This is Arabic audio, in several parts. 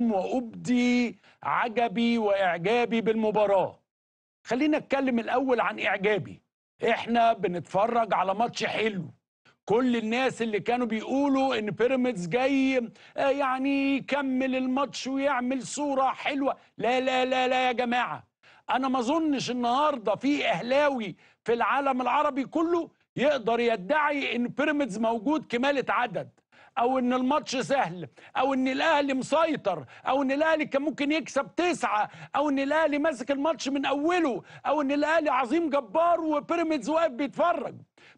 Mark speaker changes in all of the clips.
Speaker 1: وأبدي عجبي وإعجابي بالمباراة خلينا نتكلم الأول عن إعجابي إحنا بنتفرج على ماتش حلو كل الناس اللي كانوا بيقولوا ان بيراميدز جاي آه، يعني يكمل الماتش ويعمل صوره حلوه لا لا لا لا يا جماعه انا ما اظنش النهارده في اهلاوي في العالم العربي كله يقدر يدعي ان بيراميدز موجود كماله عدد او ان الماتش سهل او ان الاهلي مسيطر او ان الاهلي كان ممكن يكسب تسعه او ان الاهلي ماسك الماتش من اوله او ان الاهلي عظيم جبار وبيراميدز واقف بيتفرج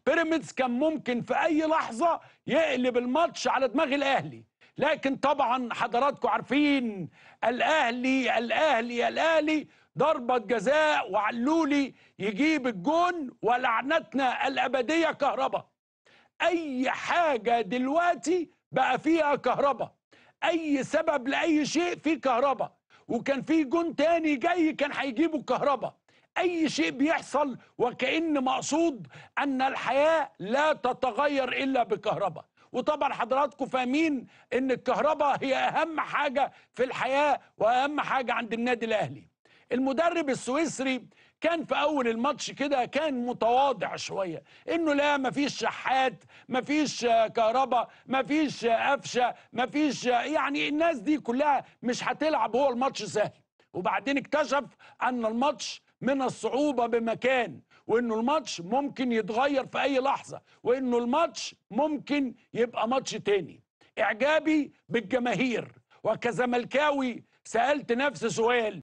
Speaker 1: بيراميدز كان ممكن في اي لحظه يقلب الماتش على دماغ الاهلي لكن طبعا حضراتكم عارفين الاهلي الاهلي الاهلي ضربة جزاء وعلولي يجيب الجون ولعنتنا الأبدية كهرباء أي حاجة دلوقتي بقى فيها كهرباء اي سبب لاي شيء في كهرباء وكان في جون تاني جاي كان هيجيبوا الكهرباء اي شيء بيحصل وكان مقصود ان الحياه لا تتغير الا بكهرباء وطبعا حضراتكم فاهمين ان الكهرباء هي اهم حاجه في الحياه واهم حاجه عند النادي الاهلي المدرب السويسري كان في اول الماتش كده كان متواضع شويه انه لا مفيش شحات مفيش كهرباء مفيش قفشه مفيش يعني الناس دي كلها مش هتلعب هو الماتش سهل وبعدين اكتشف ان الماتش من الصعوبه بمكان وانه الماتش ممكن يتغير في اي لحظه وانه الماتش ممكن يبقى ماتش تاني اعجابي بالجماهير وكزملكاوي سالت نفس سؤال